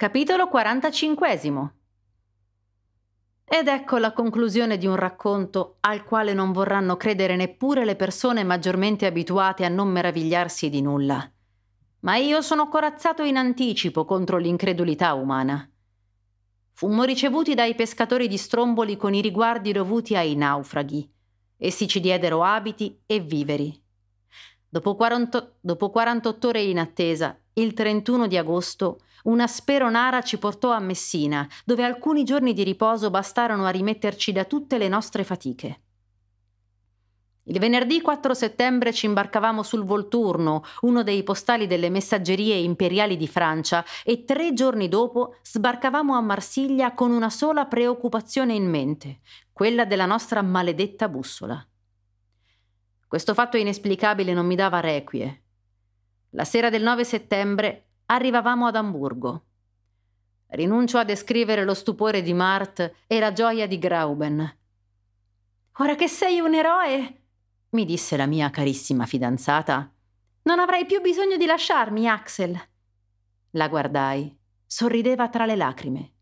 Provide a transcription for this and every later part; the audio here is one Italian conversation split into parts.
Capitolo 45 Ed ecco la conclusione di un racconto al quale non vorranno credere neppure le persone maggiormente abituate a non meravigliarsi di nulla. Ma io sono corazzato in anticipo contro l'incredulità umana. Fummo ricevuti dai pescatori di stromboli con i riguardi dovuti ai naufraghi. Essi ci diedero abiti e viveri. Dopo, 40, dopo 48 ore in attesa, il 31 di agosto, una speronara ci portò a Messina, dove alcuni giorni di riposo bastarono a rimetterci da tutte le nostre fatiche. Il venerdì 4 settembre ci imbarcavamo sul Volturno, uno dei postali delle messaggerie imperiali di Francia, e tre giorni dopo sbarcavamo a Marsiglia con una sola preoccupazione in mente, quella della nostra maledetta bussola. Questo fatto inesplicabile non mi dava requie. La sera del 9 settembre Arrivavamo ad Amburgo. Rinuncio a descrivere lo stupore di Mart e la gioia di Grauben. Ora che sei un eroe, mi disse la mia carissima fidanzata, non avrai più bisogno di lasciarmi, Axel. La guardai. Sorrideva tra le lacrime.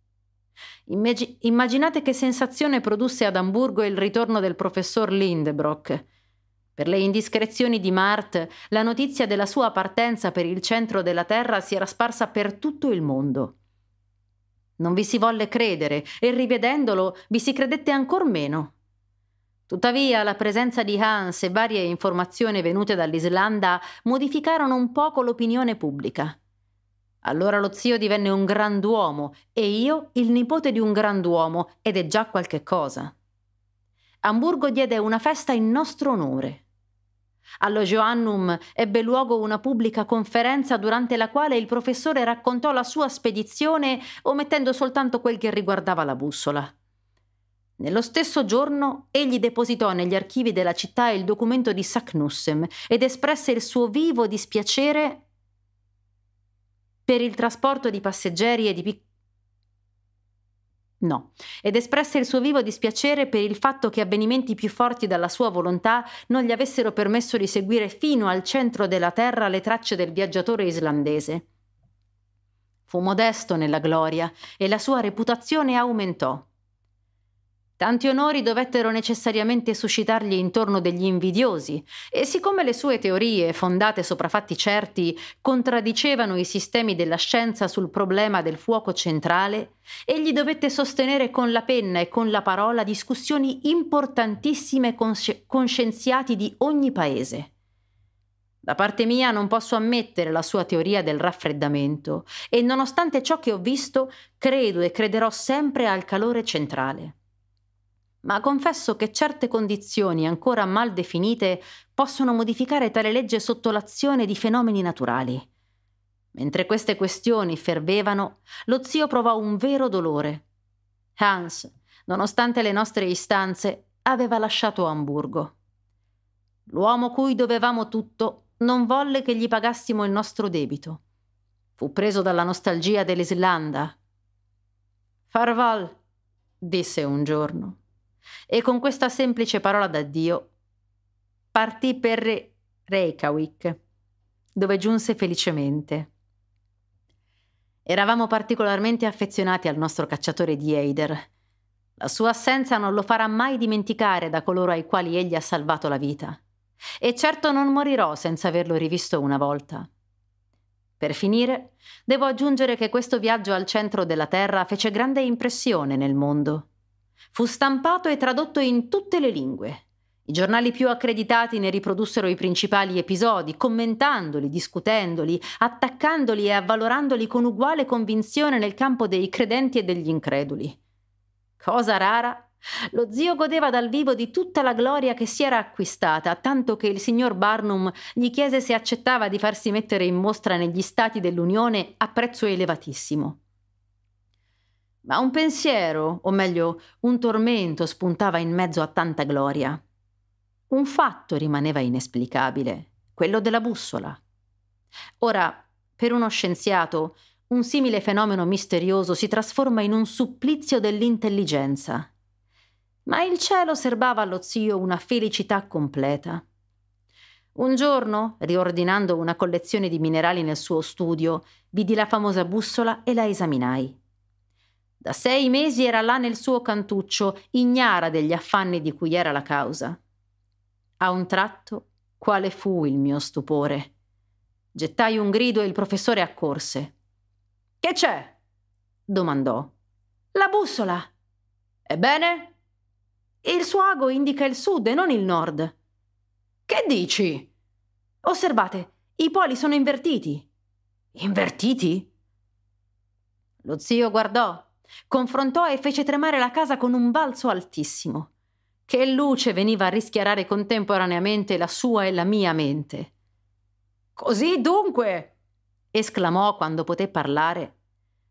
Immag immaginate che sensazione produsse ad Amburgo il ritorno del professor Lindebrock per le indiscrezioni di Mart, la notizia della sua partenza per il centro della Terra si era sparsa per tutto il mondo. Non vi si volle credere e rivedendolo vi si credette ancor meno. Tuttavia la presenza di Hans e varie informazioni venute dall'Islanda modificarono un poco l'opinione pubblica. Allora lo zio divenne un grand'uomo e io il nipote di un grand'uomo ed è già qualche cosa. Amburgo diede una festa in nostro onore. Allo Joannum ebbe luogo una pubblica conferenza durante la quale il professore raccontò la sua spedizione omettendo soltanto quel che riguardava la bussola. Nello stesso giorno egli depositò negli archivi della città il documento di Saknussem ed espresse il suo vivo dispiacere per il trasporto di passeggeri e di piccoli No, ed espresse il suo vivo dispiacere per il fatto che avvenimenti più forti dalla sua volontà non gli avessero permesso di seguire fino al centro della terra le tracce del viaggiatore islandese. Fu modesto nella gloria e la sua reputazione aumentò. Tanti onori dovettero necessariamente suscitargli intorno degli invidiosi, e siccome le sue teorie, fondate sopra fatti certi, contraddicevano i sistemi della scienza sul problema del fuoco centrale, egli dovette sostenere con la penna e con la parola discussioni importantissime con, con scienziati di ogni paese. Da parte mia non posso ammettere la sua teoria del raffreddamento e nonostante ciò che ho visto, credo e crederò sempre al calore centrale ma confesso che certe condizioni ancora mal definite possono modificare tale legge sotto l'azione di fenomeni naturali. Mentre queste questioni fervevano, lo zio provò un vero dolore. Hans, nonostante le nostre istanze, aveva lasciato Amburgo. L'uomo cui dovevamo tutto non volle che gli pagassimo il nostro debito. Fu preso dalla nostalgia dell'Islanda. Farval, disse un giorno e con questa semplice parola d'addio partì per Reykjavik, dove giunse felicemente. Eravamo particolarmente affezionati al nostro cacciatore di Eider. La sua assenza non lo farà mai dimenticare da coloro ai quali egli ha salvato la vita. E certo non morirò senza averlo rivisto una volta. Per finire, devo aggiungere che questo viaggio al centro della Terra fece grande impressione nel mondo. Fu stampato e tradotto in tutte le lingue. I giornali più accreditati ne riprodussero i principali episodi, commentandoli, discutendoli, attaccandoli e avvalorandoli con uguale convinzione nel campo dei credenti e degli increduli. Cosa rara, lo zio godeva dal vivo di tutta la gloria che si era acquistata, tanto che il signor Barnum gli chiese se accettava di farsi mettere in mostra negli stati dell'Unione a prezzo elevatissimo ma un pensiero, o meglio, un tormento spuntava in mezzo a tanta gloria. Un fatto rimaneva inesplicabile, quello della bussola. Ora, per uno scienziato, un simile fenomeno misterioso si trasforma in un supplizio dell'intelligenza. Ma il cielo serbava allo zio una felicità completa. Un giorno, riordinando una collezione di minerali nel suo studio, vidi la famosa bussola e la esaminai. Da sei mesi era là nel suo cantuccio, ignara degli affanni di cui era la causa. A un tratto, quale fu il mio stupore? Gettai un grido e il professore accorse. Che c'è? domandò. La bussola. Ebbene? Il suo ago indica il sud e non il nord. Che dici? Osservate, i poli sono invertiti. Invertiti? Lo zio guardò Confrontò e fece tremare la casa con un balzo altissimo. Che luce veniva a rischiarare contemporaneamente la sua e la mia mente. Così dunque, esclamò quando poté parlare.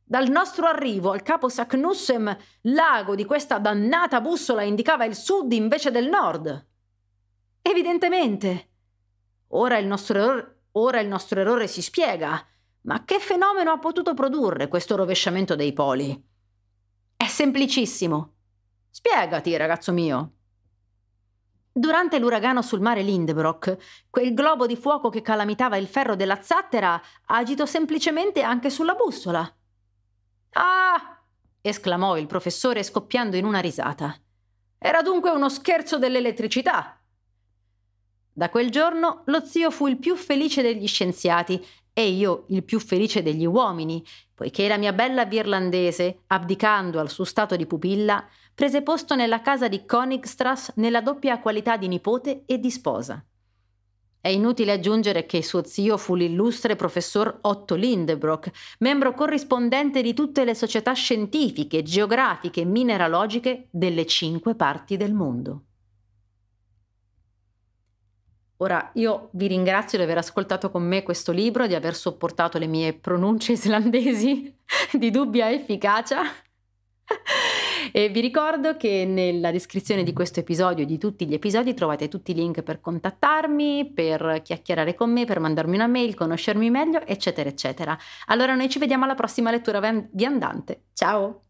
Dal nostro arrivo al capo Saknussem, l'ago di questa dannata bussola indicava il sud invece del nord. Evidentemente. Ora il nostro, errore, ora il nostro errore si spiega. Ma che fenomeno ha potuto produrre questo rovesciamento dei poli? È semplicissimo. Spiegati, ragazzo mio. Durante l'uragano sul mare Lindebrock, quel globo di fuoco che calamitava il ferro della zattera agitò semplicemente anche sulla bussola. Ah! esclamò il professore scoppiando in una risata. Era dunque uno scherzo dell'elettricità. Da quel giorno lo zio fu il più felice degli scienziati e io il più felice degli uomini, poiché la mia bella virlandese, abdicando al suo stato di pupilla, prese posto nella casa di Königstrass nella doppia qualità di nipote e di sposa. È inutile aggiungere che suo zio fu l'illustre professor Otto Lindebrock, membro corrispondente di tutte le società scientifiche, geografiche e mineralogiche delle cinque parti del mondo. Ora io vi ringrazio di aver ascoltato con me questo libro, di aver sopportato le mie pronunce islandesi di dubbia efficacia. E vi ricordo che nella descrizione di questo episodio e di tutti gli episodi trovate tutti i link per contattarmi, per chiacchierare con me, per mandarmi una mail, conoscermi meglio, eccetera, eccetera. Allora noi ci vediamo alla prossima lettura viandante. Ciao!